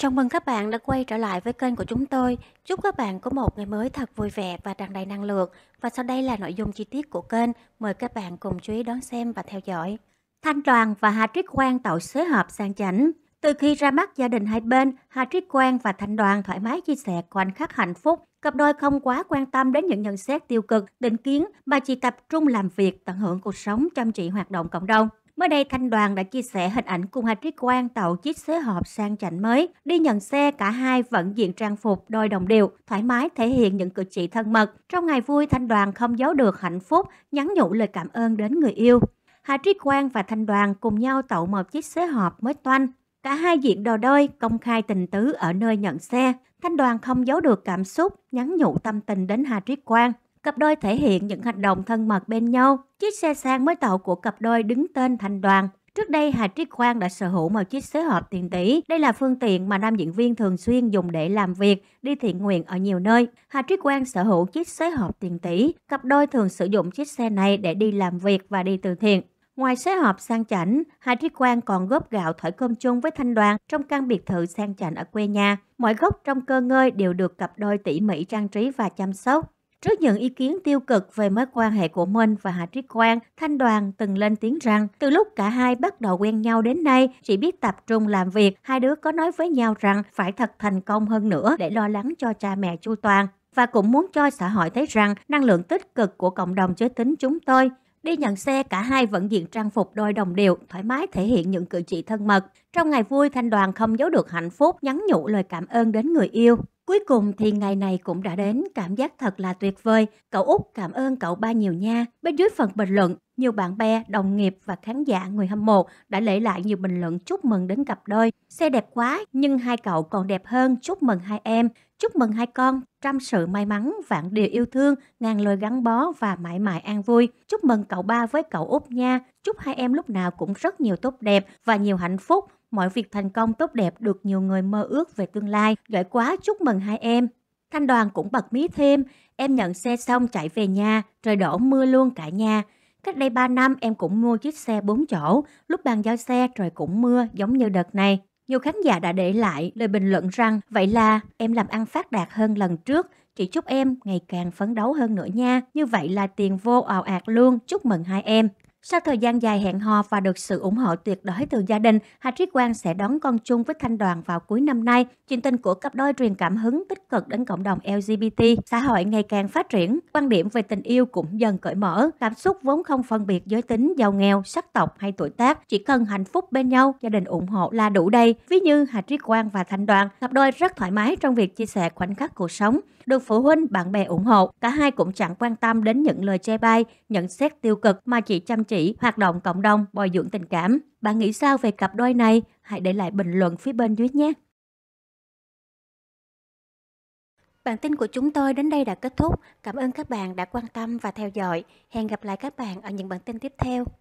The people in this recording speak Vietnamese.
Chào mừng các bạn đã quay trở lại với kênh của chúng tôi. Chúc các bạn có một ngày mới thật vui vẻ và tràn đầy năng lượng. Và sau đây là nội dung chi tiết của kênh. Mời các bạn cùng chú ý đón xem và theo dõi. Thanh Đoàn và Hà Trích Quang tạo xế hợp sang chảnh. Từ khi ra mắt gia đình hai bên, Hà Trích Quang và Thanh Đoàn thoải mái chia sẻ khoảnh khắc hạnh phúc. Cặp đôi không quá quan tâm đến những nhận xét tiêu cực, định kiến mà chỉ tập trung làm việc, tận hưởng cuộc sống, chăm chỉ hoạt động cộng đồng. Mới đây, Thanh Đoàn đã chia sẻ hình ảnh cùng Hà Trí Quang tạo chiếc xế hộp sang chảnh mới. Đi nhận xe, cả hai vẫn diện trang phục đôi đồng điệu thoải mái thể hiện những cử chỉ thân mật. Trong ngày vui, Thanh Đoàn không giấu được hạnh phúc, nhắn nhủ lời cảm ơn đến người yêu. Hà Trí Quang và Thanh Đoàn cùng nhau tạo một chiếc xế hộp mới toanh. Cả hai diện đồ đôi, công khai tình tứ ở nơi nhận xe. Thanh Đoàn không giấu được cảm xúc, nhắn nhủ tâm tình đến Hà Trí Quang cặp đôi thể hiện những hành động thân mật bên nhau. Chiếc xe sang mới tậu của cặp đôi đứng tên thành đoàn. Trước đây, Hà Triết Quang đã sở hữu một chiếc xế hộp tiền tỷ. Đây là phương tiện mà nam diễn viên thường xuyên dùng để làm việc, đi thiện nguyện ở nhiều nơi. Hà Triết Quang sở hữu chiếc xế hộp tiền tỷ. Cặp đôi thường sử dụng chiếc xe này để đi làm việc và đi từ thiện. Ngoài xế hộp sang chảnh, Hà Trí Quang còn góp gạo thổi cơm chung với Thanh Đoàn trong căn biệt thự sang chảnh ở quê nhà. Mọi góc trong cơ ngơi đều được cặp đôi tỉ mỉ trang trí và chăm sóc. Trước những ý kiến tiêu cực về mối quan hệ của Minh và Hà Trí Quang, Thanh Đoàn từng lên tiếng rằng từ lúc cả hai bắt đầu quen nhau đến nay, chỉ biết tập trung làm việc, hai đứa có nói với nhau rằng phải thật thành công hơn nữa để lo lắng cho cha mẹ chu toàn và cũng muốn cho xã hội thấy rằng năng lượng tích cực của cộng đồng giới tính chúng tôi Đi nhận xe, cả hai vẫn diện trang phục đôi đồng đều, thoải mái thể hiện những cử chỉ thân mật. Trong ngày vui, Thanh Đoàn không giấu được hạnh phúc, nhắn nhủ lời cảm ơn đến người yêu. Cuối cùng thì ngày này cũng đã đến, cảm giác thật là tuyệt vời. Cậu Út cảm ơn cậu ba nhiều nha. Bên dưới phần bình luận, nhiều bạn bè, đồng nghiệp và khán giả người hâm mộ đã để lại nhiều bình luận chúc mừng đến cặp đôi. Xe đẹp quá, nhưng hai cậu còn đẹp hơn, chúc mừng hai em. Chúc mừng hai con, trăm sự may mắn, vạn điều yêu thương, ngàn lời gắn bó và mãi mãi an vui. Chúc mừng cậu ba với cậu Út nha. Chúc hai em lúc nào cũng rất nhiều tốt đẹp và nhiều hạnh phúc mọi việc thành công tốt đẹp được nhiều người mơ ước về tương lai. Giỏi quá, chúc mừng hai em. Thanh đoàn cũng bật mí thêm, em nhận xe xong chạy về nhà, trời đổ mưa luôn cả nhà. Cách đây 3 năm em cũng mua chiếc xe 4 chỗ, lúc bàn giao xe trời cũng mưa giống như đợt này. Nhiều khán giả đã để lại lời bình luận rằng vậy là em làm ăn phát đạt hơn lần trước, Chỉ chúc em ngày càng phấn đấu hơn nữa nha. Như vậy là tiền vô ào ạt luôn, chúc mừng hai em. Sau thời gian dài hẹn hò và được sự ủng hộ tuyệt đối từ gia đình, Hà Triết Quang sẽ đón con chung với Thanh Đoàn vào cuối năm nay. Chương trình của cặp đôi truyền cảm hứng tích cực đến cộng đồng LGBT, xã hội ngày càng phát triển, quan điểm về tình yêu cũng dần cởi mở, cảm xúc vốn không phân biệt giới tính, giàu nghèo, sắc tộc hay tuổi tác, chỉ cần hạnh phúc bên nhau, gia đình ủng hộ là đủ đây. Ví như Hà Triết Quang và Thanh Đoàn, cặp đôi rất thoải mái trong việc chia sẻ khoảnh khắc cuộc sống, được phụ huynh, bạn bè ủng hộ, cả hai cũng chẳng quan tâm đến những lời chê bai, nhận xét tiêu cực mà chỉ chăm chỉ hoạt động cộng đồng bồi dưỡng tình cảm. Bạn nghĩ sao về cặp đôi này? Hãy để lại bình luận phía bên dưới nhé. Bản tin của chúng tôi đến đây đã kết thúc. Cảm ơn các bạn đã quan tâm và theo dõi. Hẹn gặp lại các bạn ở những bản tin tiếp theo.